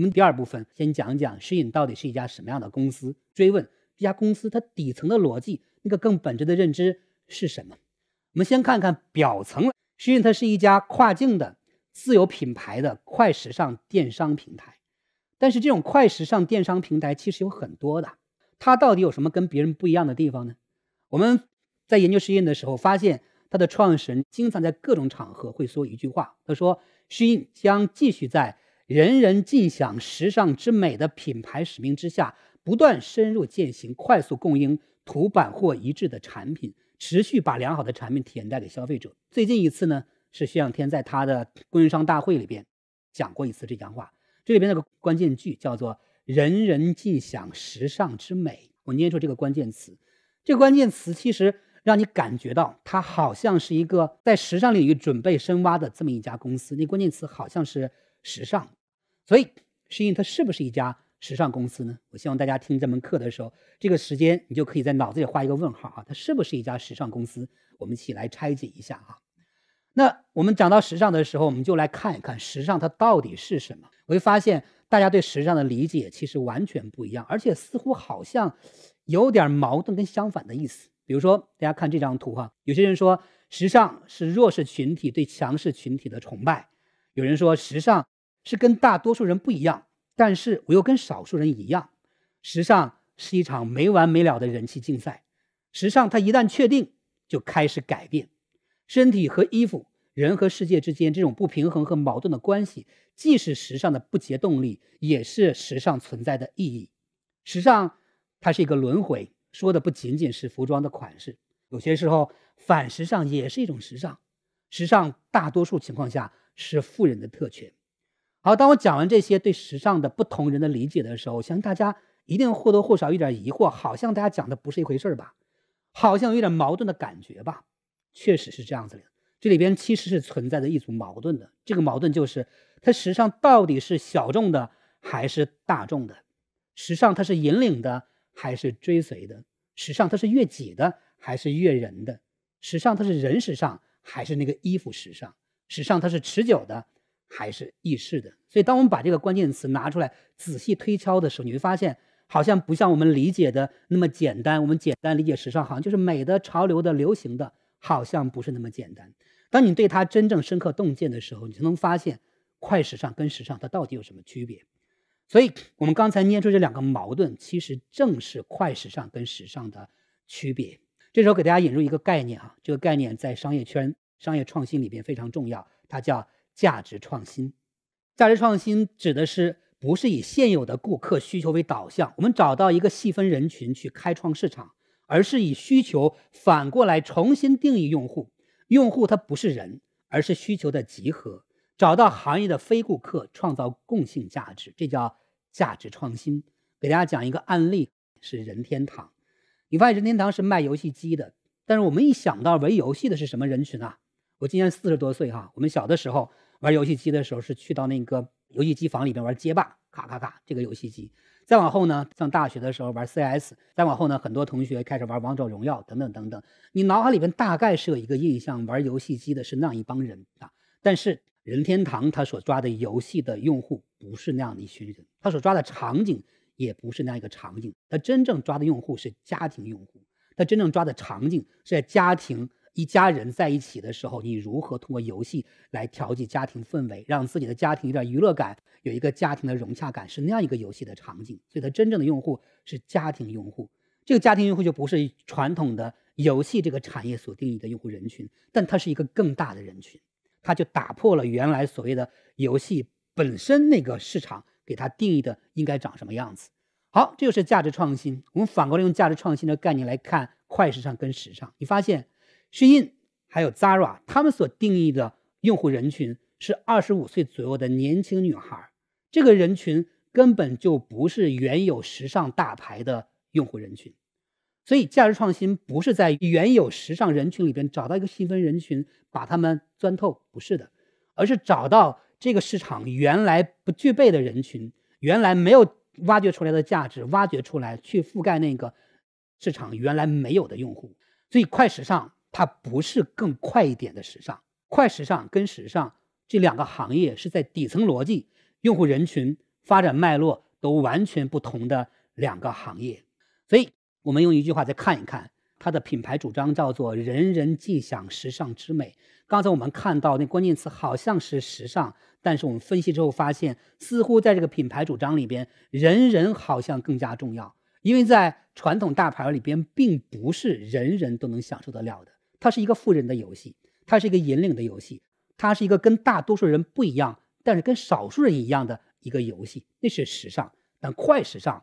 我们第二部分先讲讲诗印到底是一家什么样的公司？追问这家公司它底层的逻辑，那个更本质的认知是什么？我们先看看表层，诗印它是一家跨境的自有品牌的快时尚电商平台。但是这种快时尚电商平台其实有很多的，它到底有什么跟别人不一样的地方呢？我们在研究诗印的时候发现，它的创始人经常在各种场合会说一句话，他说：“诗印将继续在。”人人尽享时尚之美的品牌使命之下，不断深入践行快速供应、图版货一致的产品，持续把良好的产品体验带给消费者。最近一次呢，是徐向天在他的供应商大会里边讲过一次这番话。这里边那个关键句叫做“人人尽享时尚之美”，我念出这个关键词。这关键词其实让你感觉到它好像是一个在时尚领域准备深挖的这么一家公司。那关键词好像是时尚。所以，适应它是不是一家时尚公司呢？我希望大家听这门课的时候，这个时间你就可以在脑子里画一个问号啊，它是不是一家时尚公司？我们一起来拆解一下啊。那我们讲到时尚的时候，我们就来看一看时尚它到底是什么。我会发现大家对时尚的理解其实完全不一样，而且似乎好像有点矛盾跟相反的意思。比如说，大家看这张图哈，有些人说时尚是弱势群体对强势群体的崇拜，有人说时尚。是跟大多数人不一样，但是我又跟少数人一样。时尚是一场没完没了的人气竞赛。时尚它一旦确定，就开始改变身体和衣服、人和世界之间这种不平衡和矛盾的关系，既是时尚的不竭动力，也是时尚存在的意义。时尚它是一个轮回，说的不仅仅是服装的款式，有些时候反时尚也是一种时尚。时尚大多数情况下是富人的特权。好，当我讲完这些对时尚的不同人的理解的时候，我相信大家一定或多或少有点疑惑，好像大家讲的不是一回事儿吧，好像有点矛盾的感觉吧。确实是这样子的，这里边其实是存在着一组矛盾的。这个矛盾就是，它时尚到底是小众的还是大众的？时尚它是引领的还是追随的？时尚它是悦己的还是悦人的？时尚它是人时尚还是那个衣服时尚？时尚它是持久的？还是易逝的，所以当我们把这个关键词拿出来仔细推敲的时候，你会发现好像不像我们理解的那么简单。我们简单理解时尚，好像就是美的、潮流的、流行的，好像不是那么简单。当你对它真正深刻洞见的时候，你就能发现快时尚跟时尚它到底有什么区别。所以我们刚才捏出这两个矛盾，其实正是快时尚跟时尚的区别。这时候给大家引入一个概念啊，这个概念在商业圈、商业创新里边非常重要，它叫。价值创新，价值创新指的是不是以现有的顾客需求为导向，我们找到一个细分人群去开创市场，而是以需求反过来重新定义用户。用户他不是人，而是需求的集合。找到行业的非顾客，创造共性价值，这叫价值创新。给大家讲一个案例，是任天堂。你发现任天堂是卖游戏机的，但是我们一想到玩游戏的是什么人群啊？我今年四十多岁哈，我们小的时候。玩游戏机的时候是去到那个游戏机房里边玩街霸，咔咔咔！这个游戏机，再往后呢，上大学的时候玩 CS，再往后呢，很多同学开始玩王者荣耀等等等等。你脑海里边大概是有一个印象，玩游戏机的是那样一帮人啊。但是任天堂他所抓的游戏的用户不是那样的一群人，他所抓的场景也不是那样一个场景。他真正抓的用户是家庭用户，他真正抓的场景是在家庭。一家人在一起的时候，你如何通过游戏来调剂家庭氛围，让自己的家庭有点娱乐感，有一个家庭的融洽感，是那样一个游戏的场景。所以，它真正的用户是家庭用户。这个家庭用户就不是传统的游戏这个产业所定义的用户人群，但它是一个更大的人群，它就打破了原来所谓的游戏本身那个市场给它定义的应该长什么样子。好，这就是价值创新。我们反过来用价值创新的概念来看快时尚跟时尚，你发现。是 In 还有 Zara，他们所定义的用户人群是二十五岁左右的年轻女孩，这个人群根本就不是原有时尚大牌的用户人群，所以价值创新不是在原有时尚人群里边找到一个细分人群把他们钻透，不是的，而是找到这个市场原来不具备的人群，原来没有挖掘出来的价值，挖掘出来去覆盖那个市场原来没有的用户，所以快时尚。它不是更快一点的时尚，快时尚跟时尚这两个行业是在底层逻辑、用户人群、发展脉络都完全不同的两个行业，所以我们用一句话再看一看它的品牌主张，叫做“人人尽享时尚之美”。刚才我们看到那关键词好像是时尚，但是我们分析之后发现，似乎在这个品牌主张里边，“人人”好像更加重要，因为在传统大牌里边，并不是人人都能享受得了的。它是一个富人的游戏，它是一个引领的游戏，它是一个跟大多数人不一样，但是跟少数人一样的一个游戏。那是时尚，但快时尚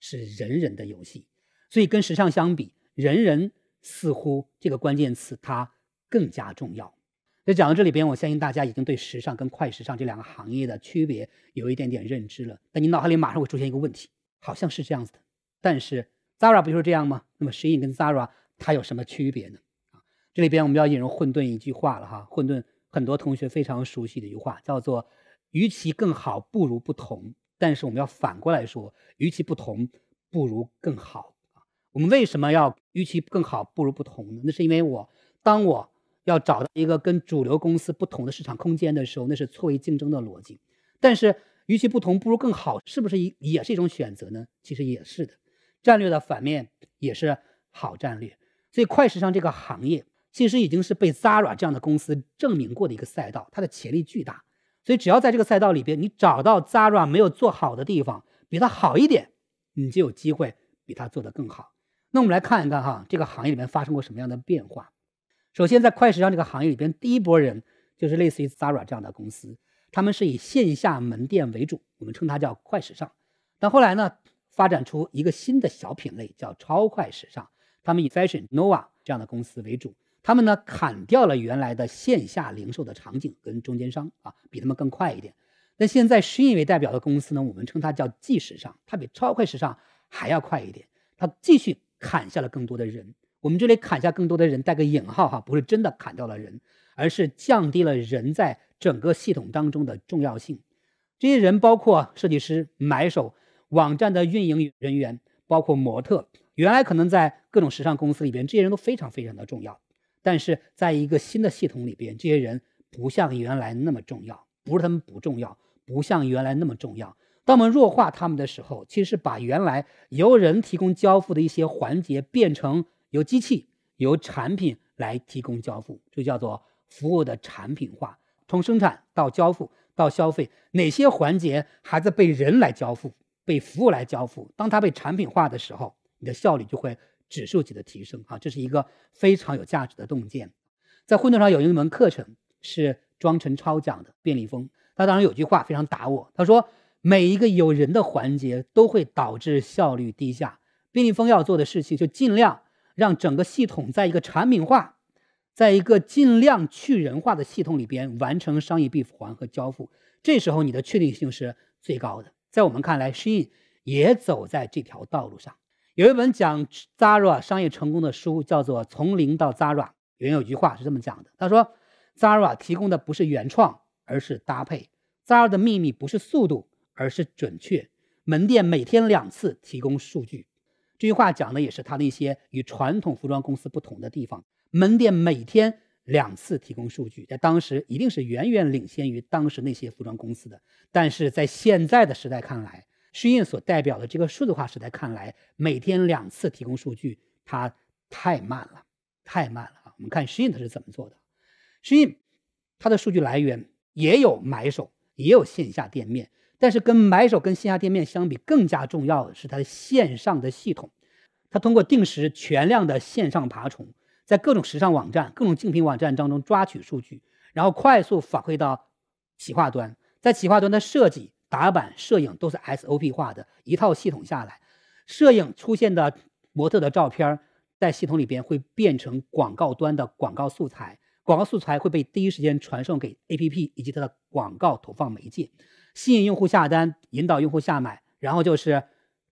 是人人的游戏。所以跟时尚相比，人人似乎这个关键词它更加重要。那讲到这里边，我相信大家已经对时尚跟快时尚这两个行业的区别有一点点认知了。那你脑海里马上会出现一个问题：好像是这样子的，但是 Zara 不就是这样吗？那么 Shein 跟 Zara 它有什么区别呢？这里边我们要引用混沌一句话了哈，混沌很多同学非常熟悉的一句话叫做“与其更好，不如不同”。但是我们要反过来说，“与其不同，不如更好”。我们为什么要“与其更好，不如不同”呢？那是因为我，当我要找到一个跟主流公司不同的市场空间的时候，那是错位竞争的逻辑。但是“与其不同，不如更好”，是不是一也是一种选择呢？其实也是的，战略的反面也是好战略。所以快时尚这个行业。其实已经是被 Zara 这样的公司证明过的一个赛道，它的潜力巨大。所以只要在这个赛道里边，你找到 Zara 没有做好的地方，比它好一点，你就有机会比它做得更好。那我们来看一看哈，这个行业里面发生过什么样的变化。首先，在快时尚这个行业里边，第一波人就是类似于 Zara 这样的公司，他们是以线下门店为主，我们称它叫快时尚。但后来呢，发展出一个新的小品类叫超快时尚，他们以 Fashion Nova 这样的公司为主。他们呢砍掉了原来的线下零售的场景跟中间商啊，比他们更快一点。那现在是因为代表的公司呢，我们称它叫即时时尚，它比超快时尚还要快一点。它继续砍下了更多的人。我们这里砍下更多的人，带个引号哈，不是真的砍掉了人，而是降低了人在整个系统当中的重要性。这些人包括设计师、买手、网站的运营人员，包括模特，原来可能在各种时尚公司里边，这些人都非常非常的重要。但是，在一个新的系统里边，这些人不像原来那么重要，不是他们不重要，不像原来那么重要。当我们弱化他们的时候，其实把原来由人提供交付的一些环节，变成由机器、由产品来提供交付，就叫做服务的产品化。从生产到交付到消费，哪些环节还在被人来交付、被服务来交付？当它被产品化的时候，你的效率就会。指数级的提升，哈，这是一个非常有价值的洞见。在混沌上有一门课程是庄臣超讲的，便利蜂。他当然有句话非常打我，他说每一个有人的环节都会导致效率低下。便利蜂要做的事情就尽量让整个系统在一个产品化、在一个尽量去人化的系统里边完成商业闭环和交付。这时候你的确定性是最高的。在我们看来，适应也走在这条道路上。有一本讲 Zara 商业成功的书，叫做《从零到 Zara》。原有句话是这么讲的：他说，Zara 提供的不是原创，而是搭配。Zara 的秘密不是速度，而是准确。门店每天两次提供数据。这句话讲的也是他那些与传统服装公司不同的地方。门店每天两次提供数据，在当时一定是远远领先于当时那些服装公司的。但是在现在的时代看来，s h i n 所代表的这个数字化时代，看来每天两次提供数据，它太慢了，太慢了啊！我们看 s h i n 它是怎么做的。s h 它的数据来源也有买手，也有线下店面，但是跟买手跟线下店面相比，更加重要的是它的线上的系统。它通过定时全量的线上爬虫，在各种时尚网站、各种竞品网站当中抓取数据，然后快速反馈到企划端，在企划端的设计。打板、摄影都是 SOP 化的一套系统下来，摄影出现的模特的照片在系统里边会变成广告端的广告素材，广告素材会被第一时间传送给 APP 以及它的广告投放媒介，吸引用户下单，引导用户下买，然后就是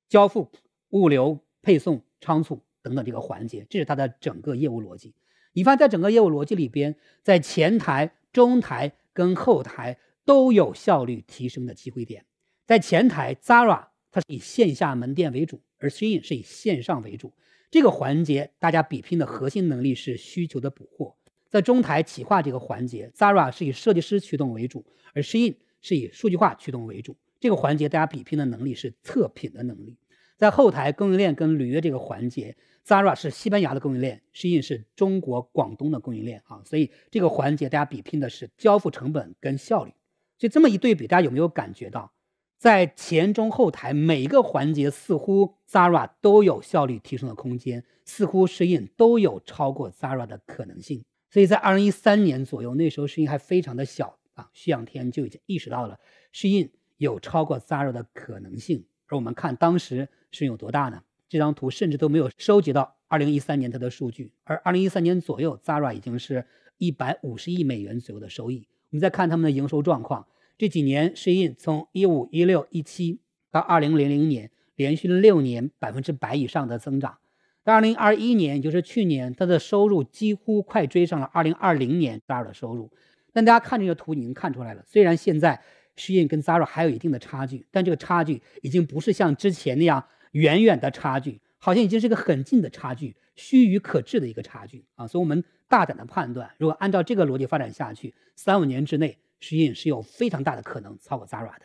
交付、物流、配送、仓储等等这个环节，这是它的整个业务逻辑。你发现，在整个业务逻辑里边，在前台、中台跟后台。都有效率提升的机会点，在前台 Zara，它是以线下门店为主，而 Shein 是以线上为主。这个环节大家比拼的核心能力是需求的捕获。在中台企划这个环节，Zara 是以设计师驱动为主，而 Shein 是以数据化驱动为主。这个环节大家比拼的能力是测品的能力。在后台供应链跟履约这个环节，Zara 是西班牙的供应链，Shein 是中国广东的供应链啊，所以这个环节大家比拼的是交付成本跟效率。就这么一对比，大家有没有感觉到，在前中后台每一个环节，似乎 Zara 都有效率提升的空间，似乎适印都有超过 Zara 的可能性。所以在二零一三年左右，那时候施印还非常的小啊，徐仰天就已经意识到了适印有超过 Zara 的可能性。而我们看当时是有多大呢？这张图甚至都没有收集到二零一三年它的数据，而二零一三年左右，Zara 已经是一百五十亿美元左右的收益。我们再看他们的营收状况，这几年，Shein 从一五一六一七到二零零零年，连续六年百分之百以上的增长。到二零二一年，就是去年，它的收入几乎快追上了二零二零年 Zara 的收入。但大家看这个图，已经看出来了，虽然现在 Shein 跟 Zara 还有一定的差距，但这个差距已经不是像之前那样远远的差距。好像已经是一个很近的差距，虚与可至的一个差距啊！所以，我们大胆的判断，如果按照这个逻辑发展下去，三五年之内，徐运是有非常大的可能超过 Zara 的。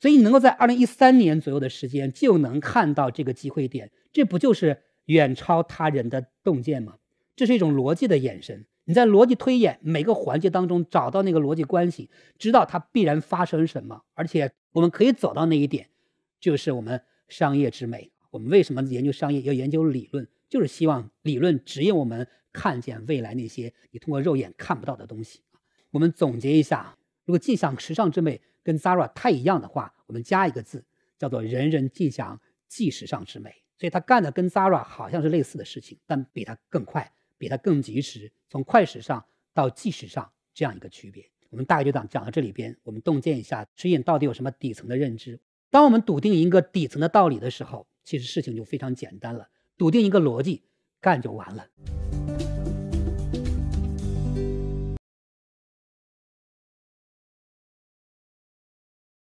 所以，你能够在二零一三年左右的时间就能看到这个机会点，这不就是远超他人的洞见吗？这是一种逻辑的眼神。你在逻辑推演每个环节当中找到那个逻辑关系，知道它必然发生什么，而且我们可以走到那一点，就是我们商业之美。我们为什么研究商业要研究理论？就是希望理论指引我们看见未来那些你通过肉眼看不到的东西。我们总结一下：如果尽享时尚之美跟 Zara 太一样的话，我们加一个字，叫做人人尽享即时尚之美。所以他干的跟 Zara 好像是类似的事情，但比它更快，比它更及时。从快时尚到即时尚这样一个区别，我们大概就讲讲到这里边。我们洞见一下，指引到底有什么底层的认知。当我们笃定一个底层的道理的时候，其实事情就非常简单了，笃定一个逻辑，干就完了。